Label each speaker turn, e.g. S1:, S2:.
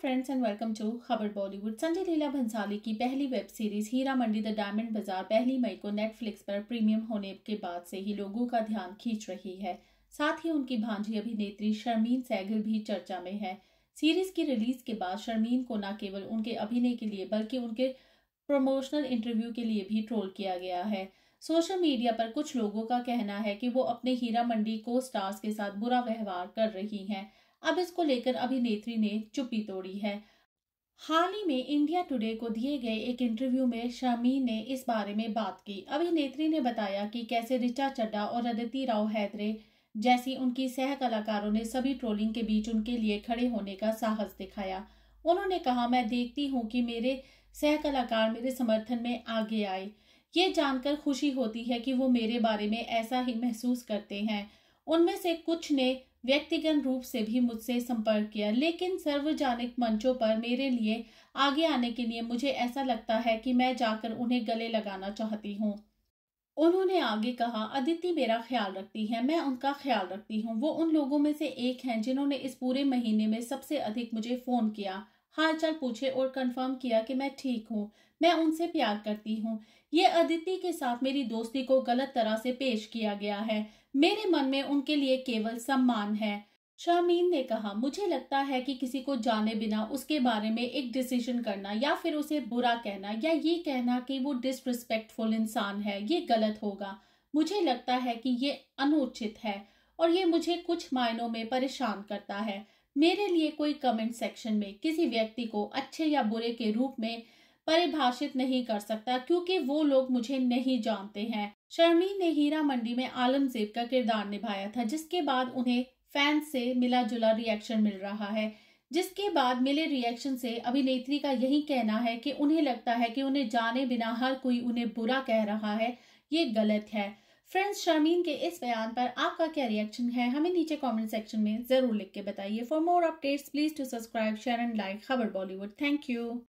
S1: friends and welcome to खबर बॉलीवुड संजय लीला भंसाली की पहली web series Heera Mandi the diamond Bazaar पहली मई को नेटफ्लिक्स पर प्रीमियम होने के बाद से ही लोगों का ध्यान खींच रही है साथ ही उनकी भांजी अभिनेत्री शर्मीन सैगल भी चर्चा में है सीरीज की रिलीज के बाद शर्मीन को न केवल उनके अभिनय के लिए बल्कि उनके प्रमोशनल इंटरव्यू के लिए भी ट्रोल किया गया है सोशल मीडिया पर कुछ लोगों का कहना है कि वो अपने हीरा मंडी को स्टार्स के साथ बुरा व्यवहार कर रही हैं अब इसको लेकर अभिनेत्री ने चुप्पी तोड़ी है हाल ही में इंडिया टुडे को दिए गए एक इंटरव्यू में शमी ने इस बारे में बात की अभिनेत्री ने बताया कि कैसे रिचा चड्डा और अदिति राव हैदरे जैसी उनकी सह कलाकारों ने सभी ट्रोलिंग के बीच उनके लिए खड़े होने का साहस दिखाया उन्होंने कहा मैं देखती हूँ कि मेरे सह कलाकार मेरे समर्थन में आगे आए ये जानकर खुशी होती है कि वो मेरे बारे में ऐसा ही महसूस करते हैं उनमें से कुछ ने व्यक्तिगत रूप से भी मुझसे संपर्क किया लेकिन सार्वजनिक मंचों पर मेरे लिए आगे आने के लिए मुझे ऐसा लगता है कि मैं जाकर उन्हें गले लगाना चाहती हूँ उन्होंने आगे कहा अदिति मेरा ख्याल रखती है मैं उनका ख्याल रखती हूँ वो उन लोगों में से एक हैं जिन्होंने इस पूरे महीने में सबसे अधिक मुझे फ़ोन किया हालचाल पूछे और कंफर्म किया कि मैं ठीक हूँ मैं उनसे प्यार करती हूँ ये अदिति के साथ मेरी दोस्ती को गलत तरह से पेश किया गया है मेरे मन में उनके लिए केवल सम्मान है शामीन ने कहा मुझे लगता है कि किसी को जाने बिना उसके बारे में एक डिसीजन करना या फिर उसे बुरा कहना या ये कहना कि वो डिसरिस्पेक्टफुल इंसान है ये गलत होगा मुझे लगता है कि ये अनुचित है और ये मुझे कुछ मायनों में परेशान करता है मेरे लिए कोई कमेंट सेक्शन में किसी व्यक्ति को अच्छे या बुरे के रूप में परिभाषित नहीं कर सकता क्योंकि वो लोग मुझे नहीं जानते हैं शर्मीन ने हीरा मंडी में आलमजेब का किरदार निभाया था जिसके बाद उन्हें फैंस से मिला जुला रिएक्शन मिल रहा है जिसके बाद मिले रिएक्शन से अभिनेत्री का यही कहना है कि उन्हें लगता है कि उन्हें जाने बिना हर कोई उन्हें बुरा कह रहा है ये गलत है फ्रेंड्स शर्मीन के इस बयान पर आपका क्या रिएक्शन है हमें नीचे कमेंट सेक्शन में जरूर लिख के बताइए for more updates please to subscribe share and like Khabar Bollywood thank you